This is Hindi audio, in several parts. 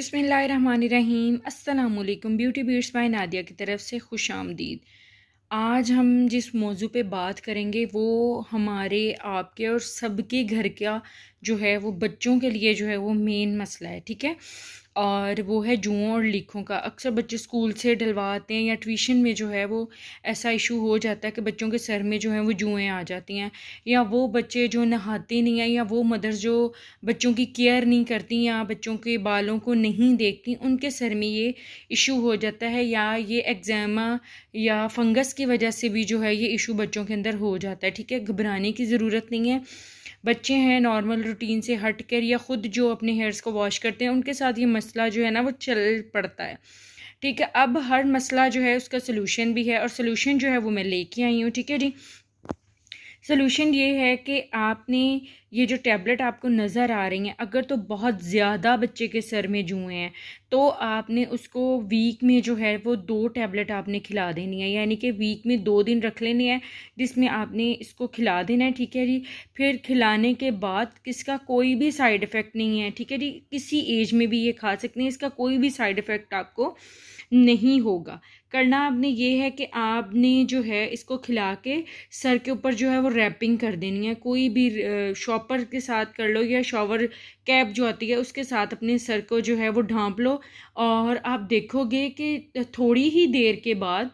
बिसमीम अल्लाम ब्यूटी बीट्स बाय नादिया की तरफ से खुश आमदीद आज हम जिस मौजू पे बात करेंगे वो हमारे आपके और सबके घर का जो है वो बच्चों के लिए जो है वो मेन मसला है ठीक है और वो है जुओं और लीखों का अक्सर बच्चे स्कूल से डलवाते हैं या ट्यूशन में जो है वो ऐसा इशू हो जाता है कि बच्चों के सर में जो है वो जुएँ आ जाती हैं या वो बच्चे जो नहाते नहीं हैं या वो मदर जो बच्चों की केयर नहीं करती या बच्चों के बालों को नहीं देखती उनके सर में ये इशू हो जाता है या ये एग्जामा या फंगस की वजह से भी जो है ये इशू बच्चों के अंदर हो जाता है ठीक है घबराने की ज़रूरत नहीं है बच्चे हैं नॉर्मल रूटीन से हट कर या ख़ुद जो अपने हेयर्स को वॉश करते हैं उनके साथ ये मसला जो है ना वो चल पड़ता है ठीक है अब हर मसला जो है उसका सोल्यूशन भी है और सोल्यूशन जो है वो मैं लेके आई हूँ ठीक है जी सोल्यूशन ये है कि आपने ये जो टैबलेट आपको नज़र आ रही हैं अगर तो बहुत ज़्यादा बच्चे के सर में जुए हैं तो आपने उसको वीक में जो है वो दो टैबलेट आपने खिला देनी है यानी कि वीक में दो दिन रख लेने हैं जिसमें आपने इसको खिला देना है ठीक है जी फिर खिलाने के बाद किसका कोई भी साइड इफ़ेक्ट नहीं है ठीक है जी किसी एज में भी ये खा सकते हैं इसका कोई भी साइड इफ़ेक्ट आपको नहीं होगा करना आपने ये है कि आपने जो है इसको खिला के सर के ऊपर जो है वो रैपिंग कर देनी है कोई भी शॉपर के साथ कर लो या शॉवर कैप जो आती है उसके साथ अपने सर को जो है वो ढांप लो और आप देखोगे कि थोड़ी ही देर के बाद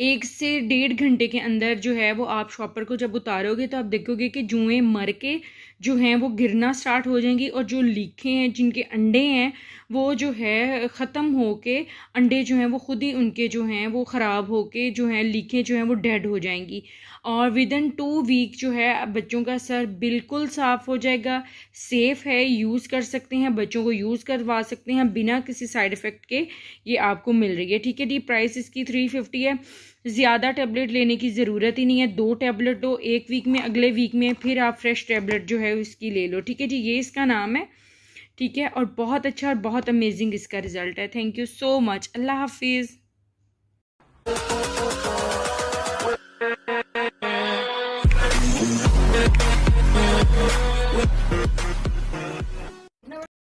एक से डेढ़ घंटे के अंदर जो है वो आप शॉपर को जब उतारोगे तो आप देखोगे कि जुएँ मर के जो हैं वो गिरना स्टार्ट हो जाएंगी और जो लीखें हैं जिनके अंडे हैं वो जो है ख़त्म हो के अंडे जो हैं वो ख़ुद ही उनके जो हैं वो ख़राब हो के जो हैं लीखें जो हैं वो डेड हो जाएंगी और विद इन टू वीक जो है बच्चों का सर बिल्कुल साफ़ हो जाएगा सेफ़ है यूज़ कर सकते हैं बच्चों को यूज़ करवा सकते हैं बिना किसी साइड इफ़ेक्ट के ये आपको मिल रही है ठीक है डी प्राइस इसकी थ्री फिफ्टी है ज़्यादा टैबलेट लेने की ज़रूरत ही नहीं है दो टैबलेट लो एक वीक में अगले वीक में फिर आप फ्रेश टैबलेट जो है उसकी ले लो ठीक है जी ये इसका नाम है ठीक है और बहुत अच्छा और बहुत अमेजिंग इसका रिज़ल्ट है थैंक यू सो मच अल्लाह हाफिज़